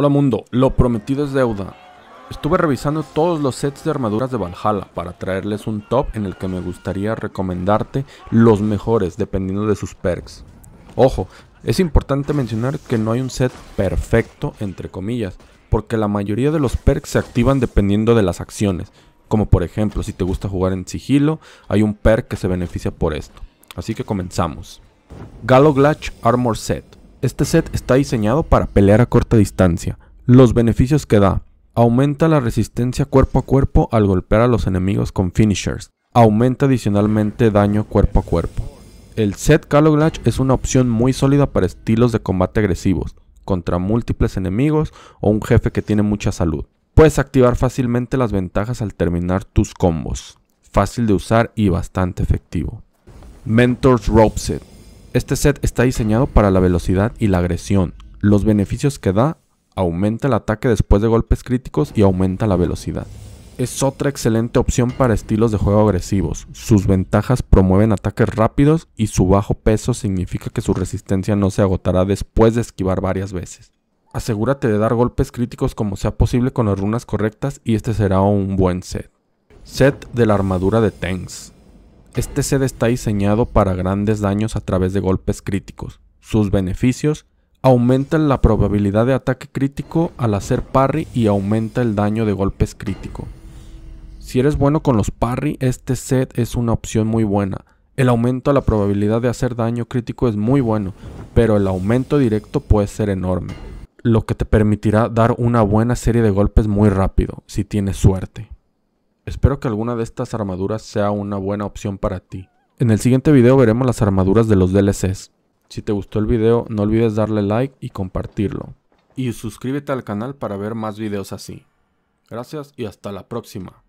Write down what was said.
Hola mundo, lo prometido es deuda. Estuve revisando todos los sets de armaduras de Valhalla para traerles un top en el que me gustaría recomendarte los mejores dependiendo de sus perks. Ojo, es importante mencionar que no hay un set perfecto entre comillas, porque la mayoría de los perks se activan dependiendo de las acciones, como por ejemplo si te gusta jugar en sigilo, hay un perk que se beneficia por esto. Así que comenzamos. Galo Armor Set este set está diseñado para pelear a corta distancia. Los beneficios que da. Aumenta la resistencia cuerpo a cuerpo al golpear a los enemigos con finishers. Aumenta adicionalmente daño cuerpo a cuerpo. El set Caloglatch es una opción muy sólida para estilos de combate agresivos, contra múltiples enemigos o un jefe que tiene mucha salud. Puedes activar fácilmente las ventajas al terminar tus combos. Fácil de usar y bastante efectivo. Mentors Rope Set este set está diseñado para la velocidad y la agresión. Los beneficios que da, aumenta el ataque después de golpes críticos y aumenta la velocidad. Es otra excelente opción para estilos de juego agresivos. Sus ventajas promueven ataques rápidos y su bajo peso significa que su resistencia no se agotará después de esquivar varias veces. Asegúrate de dar golpes críticos como sea posible con las runas correctas y este será un buen set. Set de la armadura de Tanks. Este set está diseñado para grandes daños a través de golpes críticos. Sus beneficios aumentan la probabilidad de ataque crítico al hacer parry y aumenta el daño de golpes crítico. Si eres bueno con los parry, este set es una opción muy buena. El aumento a la probabilidad de hacer daño crítico es muy bueno, pero el aumento directo puede ser enorme, lo que te permitirá dar una buena serie de golpes muy rápido, si tienes suerte. Espero que alguna de estas armaduras sea una buena opción para ti. En el siguiente video veremos las armaduras de los DLCs. Si te gustó el video no olvides darle like y compartirlo. Y suscríbete al canal para ver más videos así. Gracias y hasta la próxima.